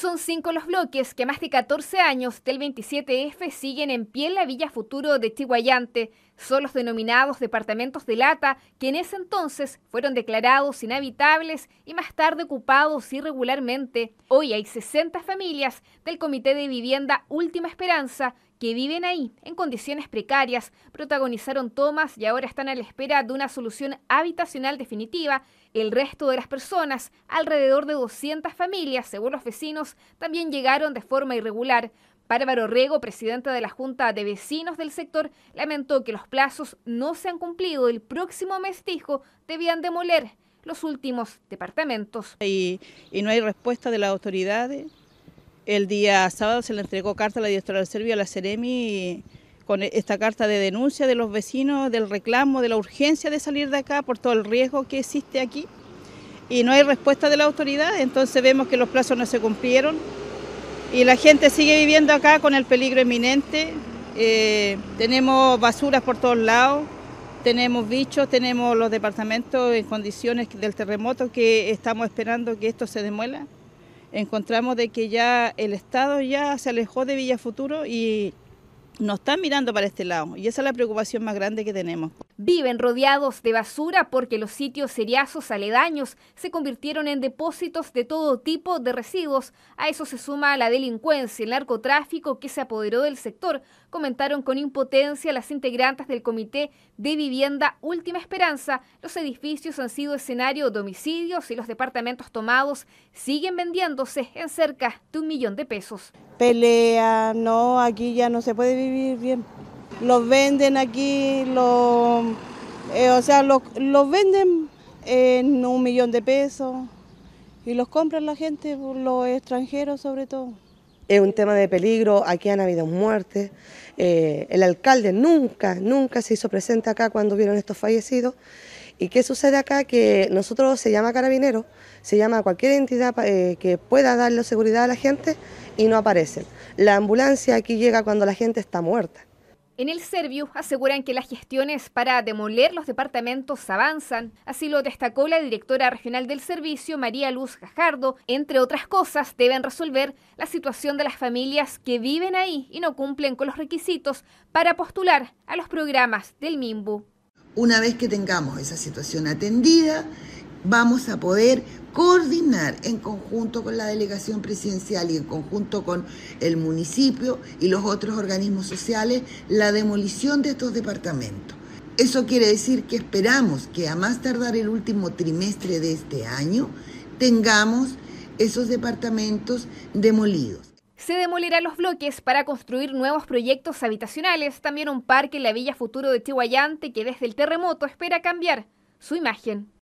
Son cinco los bloques que más de 14 años del 27F siguen en pie en la Villa Futuro de Chihuayante. Son los denominados departamentos de lata que en ese entonces fueron declarados inhabitables y más tarde ocupados irregularmente. Hoy hay 60 familias del Comité de Vivienda Última Esperanza que viven ahí en condiciones precarias, protagonizaron tomas y ahora están a la espera de una solución habitacional definitiva. El resto de las personas, alrededor de 200 familias, según los vecinos, también llegaron de forma irregular. Bárbaro Rego, presidente de la Junta de Vecinos del sector, lamentó que los plazos no se han cumplido. El próximo mes, debían demoler los últimos departamentos. y no hay respuesta de las autoridades el día sábado se le entregó carta a la directora del Servio, a la Ceremi, con esta carta de denuncia de los vecinos, del reclamo, de la urgencia de salir de acá por todo el riesgo que existe aquí. Y no hay respuesta de la autoridad, entonces vemos que los plazos no se cumplieron y la gente sigue viviendo acá con el peligro inminente. Eh, tenemos basuras por todos lados, tenemos bichos, tenemos los departamentos en condiciones del terremoto que estamos esperando que esto se demuela encontramos de que ya el Estado ya se alejó de Villa Futuro y nos está mirando para este lado. Y esa es la preocupación más grande que tenemos. Viven rodeados de basura porque los sitios seriazos aledaños se convirtieron en depósitos de todo tipo de residuos. A eso se suma la delincuencia, y el narcotráfico que se apoderó del sector, comentaron con impotencia las integrantes del Comité de Vivienda Última Esperanza. Los edificios han sido escenario de homicidios y los departamentos tomados siguen vendiéndose en cerca de un millón de pesos. Pelea, no, aquí ya no se puede vivir bien los venden aquí, los, eh, o sea, los, venden en un millón de pesos y los compran la gente, los extranjeros sobre todo. Es un tema de peligro, aquí han habido muertes, eh, el alcalde nunca, nunca se hizo presente acá cuando vieron estos fallecidos. ¿Y qué sucede acá? Que nosotros se llama carabineros, se llama cualquier entidad eh, que pueda darle seguridad a la gente y no aparecen. La ambulancia aquí llega cuando la gente está muerta. En el Serviu aseguran que las gestiones para demoler los departamentos avanzan. Así lo destacó la directora regional del servicio, María Luz Gajardo. Entre otras cosas, deben resolver la situación de las familias que viven ahí y no cumplen con los requisitos para postular a los programas del MIMBU. Una vez que tengamos esa situación atendida, vamos a poder coordinar en conjunto con la delegación presidencial y en conjunto con el municipio y los otros organismos sociales la demolición de estos departamentos. Eso quiere decir que esperamos que a más tardar el último trimestre de este año tengamos esos departamentos demolidos. Se demolirán los bloques para construir nuevos proyectos habitacionales, también un parque en la Villa Futuro de Chihuayante que desde el terremoto espera cambiar su imagen.